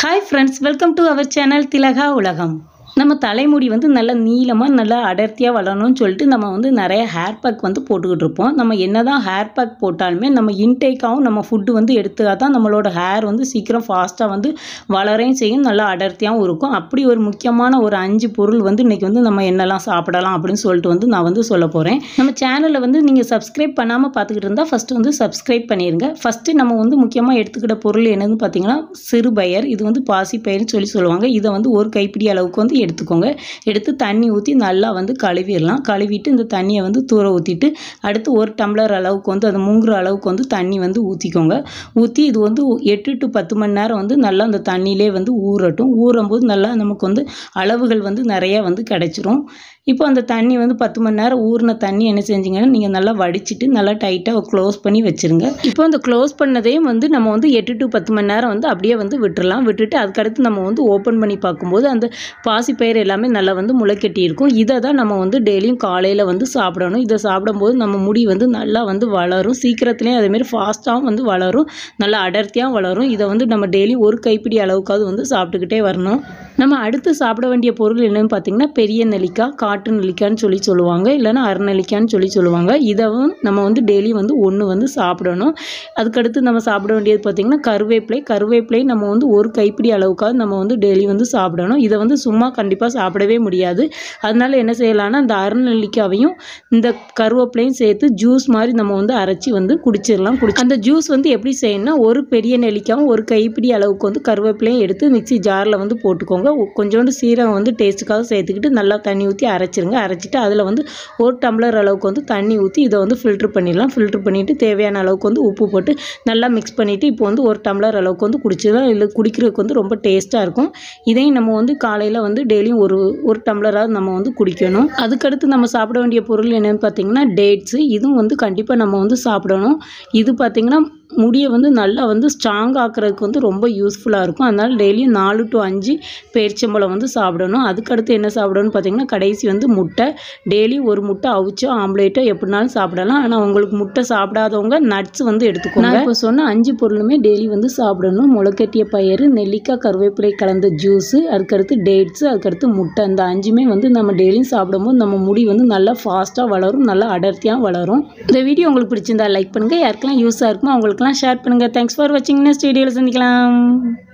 hi friends welcome to our channel Thilaga Ulagam நம்ம தலைமுடி வந்து நல்லா நீளமாக நல்லா அடர்த்தியாக வளரணும்னு சொல்லிட்டு நம்ம வந்து நிறைய ஹேர் பேக் வந்து போட்டுக்கிட்டு இருப்போம் நம்ம என்ன தான் ஹேர் பேக் போட்டாலுமே நம்ம இன்டேக்காகவும் நம்ம ஃபுட்டு வந்து எடுத்துக்கா தான் நம்மளோட ஹேர் வந்து சீக்கிரம் ஃபாஸ்ட்டாக வந்து வளரையும் செய்யும் நல்லா அடர்த்தியாகவும் இருக்கும் அப்படி ஒரு முக்கியமான ஒரு அஞ்சு பொருள் வந்து இன்றைக்கி வந்து நம்ம என்னெல்லாம் சாப்பிடலாம் அப்படின்னு சொல்லிட்டு வந்து நான் வந்து சொல்ல போகிறேன் நம்ம சேனலில் வந்து நீங்கள் சப்ஸ்கிரைப் பண்ணாமல் பார்த்துக்கிட்டு இருந்தால் ஃபஸ்ட்டு வந்து சப்ஸ்கிரைப் பண்ணிடுங்க ஃபஸ்ட்டு நம்ம வந்து முக்கியமாக எடுத்துக்கிட்ட பொருள் என்னன்னு பார்த்தீங்கன்னா சிறுபயர் இது வந்து பாசிப்பயிர்னு சொல்லி சொல்லுவாங்க இதை வந்து ஒரு கைப்பிடி அளவுக்கு வந்து எடுத்துக்கோங்க எடுத்து தண்ணி ஊற்றி நல்லா வந்து கழுவிடலாம் கழுவிட்டு இந்த தண்ணியை வந்து தூர ஊற்றிட்டு அடுத்து ஒரு டம்ளர் அளவுக்கு வந்து அது மூங்குற அளவுக்கு வந்து தண்ணி வந்து ஊற்றிக்கோங்க ஊற்றி இது வந்து எட்டு டு பத்து மணி நேரம் வந்து நல்லா அந்த தண்ணியிலே வந்து ஊறட்டும் ஊறும்போது நல்லா நமக்கு வந்து அளவுகள் வந்து நிறையா வந்து கிடச்சிரும் இப்போ அந்த தண்ணி வந்து பத்து மணி நேரம் ஊறின தண்ணி என்ன செஞ்சிங்கன்னா நீங்கள் நல்லா வடிச்சிட்டு நல்லா டைட்டாக க்ளோஸ் பண்ணி வச்சுருங்க இப்போ அந்த க்ளோஸ் பண்ணதையும் வந்து நம்ம வந்து எட்டு டு பத்து மணி நேரம் வந்து அப்படியே வந்து விட்டுடலாம் விட்டுட்டு அதுக்கடுத்து நம்ம வந்து ஓப்பன் பண்ணி பார்க்கும்போது அந்த பாசிப்பயிர் எல்லாமே நல்லா வந்து முளைக்கட்டி இருக்கும் இதை தான் நம்ம வந்து டெய்லியும் காலையில் வந்து சாப்பிடணும் இதை சாப்பிடும்போது நம்ம முடி வந்து நல்லா வந்து வளரும் சீக்கிரத்துலேயும் அதேமாரி ஃபாஸ்ட்டாகவும் வந்து வளரும் நல்லா அடர்த்தியாக வளரும் இதை வந்து நம்ம டெய்லியும் ஒரு கைப்பிடி அளவுக்காவது வந்து சாப்பிட்டுக்கிட்டே வரணும் நம்ம அடுத்து சாப்பிட வேண்டிய பொருள் என்னென்னு பார்த்தீங்கன்னா பெரிய நெல்லிக்காய் காட்டு நெல்லிக்காய்னு சொல்லி சொல்லுவாங்க இல்லைனா அறநெல்லிக்காய்னு சொல்லி சொல்லுவாங்க இதவும் நம்ம வந்து டெய்லி வந்து ஒன்று வந்து சாப்பிடணும் அதுக்கடுத்து நம்ம சாப்பிட வேண்டியது பார்த்திங்கன்னா கருவேப்பிலை கருவேப்பிலை நம்ம வந்து ஒரு கைப்பிடி அளவுக்காவது நம்ம வந்து டெய்லி வந்து சாப்பிடணும் இதை வந்து சும்மா கண்டிப்பாக சாப்பிடவே முடியாது அதனால் என்ன செய்யலான்னா அந்த அறநெல்லிக்காவையும் இந்த கருவேப்பிலையும் சேர்த்து ஜூஸ் மாதிரி நம்ம வந்து அரைச்சி வந்து குடிச்சிடலாம் குடி அந்த ஜூஸ் வந்து எப்படி செய்யணும்னா ஒரு பெரிய நெல்லிக்காயும் ஒரு கைப்பிடி அளவுக்கு வந்து கருவேப்பிலையும் எடுத்து மிக்சி ஜாரில் வந்து போட்டுக்கோங்க போக கொஞ்சோண்டு சீரகம் வந்து டேஸ்ட்டுக்காக சேர்த்துக்கிட்டு நல்லா தண்ணி ஊற்றி அரைச்சிருங்க அரைச்சிட்டு அதில் வந்து ஒரு டம்ளர் அளவுக்கு வந்து தண்ணி ஊற்றி இதை வந்து ஃபில்ட்ரு பண்ணிடலாம் ஃபில்ட்ரு பண்ணிவிட்டு தேவையான அளவுக்கு வந்து உப்பு போட்டு நல்லா மிக்ஸ் பண்ணிவிட்டு இப்போ வந்து ஒரு டம்ளர் அளவுக்கு வந்து குடிச்சிடலாம் இல்லை குடிக்கிறதுக்கு வந்து ரொம்ப டேஸ்ட்டாக இருக்கும் இதையும் நம்ம வந்து காலையில் வந்து டெய்லியும் ஒரு ஒரு டம்ளராக நம்ம வந்து குடிக்கணும் அதுக்கடுத்து நம்ம சாப்பிட வேண்டிய பொருள் என்னென்னு பார்த்தீங்கன்னா டேட்ஸு இதுவும் வந்து கண்டிப்பாக நம்ம வந்து சாப்பிடணும் இது பார்த்திங்கன்னா முடியை வந்து நல்லா வந்து ஸ்ட்ராங் ஆக்கிறதுக்கு வந்து ரொம்ப யூஸ்ஃபுல்லாக இருக்கும் அதனால் டெய்லியும் நாலு டு அஞ்சு பேரிச்சம்பழம் வந்து சாப்பிடணும் அதுக்கடுத்து என்ன சாப்பிடணும் பார்த்திங்கன்னா கடைசி வந்து முட்டை டெய்லி ஒரு முட்டை அவிச்சோ ஆம்லேட்டோ எப்படினாலும் சாப்பிடலாம் ஆனால் உங்களுக்கு முட்டை சாப்பிடாதவங்க நட்ஸ் வந்து எடுத்துக்கோங்க நான் இப்போ சொன்ன அஞ்சு பொருளுமே டெய்லி வந்து சாப்பிடணும் முளைக்கட்டிய பயிறு நெல்லிக்காய் கருவேப்பிலை கலந்த ஜூஸு அதுக்கடுத்து டேட்ஸு அதுக்கடுத்து முட்டை அந்த அஞ்சுமே வந்து நம்ம டெய்லியும் சாப்பிடும்போது நம்ம முடி வந்து நல்லா ஃபாஸ்ட்டாக வளரும் நல்லா அடர்த்தியாக வளரும் இந்த வீடியோ உங்களுக்கு பிடிச்சிருந்தா லைக் பண்ணுங்கள் யாருக்கெல்லாம் யூஸாக இருக்குமோ அவங்களுக்கு உங்களுக்குலாம் ஷேர் பண்ணுங்கள் தேங்க்ஸ் ஃபார் வாட்சிங் நெக்ஸ்ட் வீடியோவில் சந்திக்கலாம்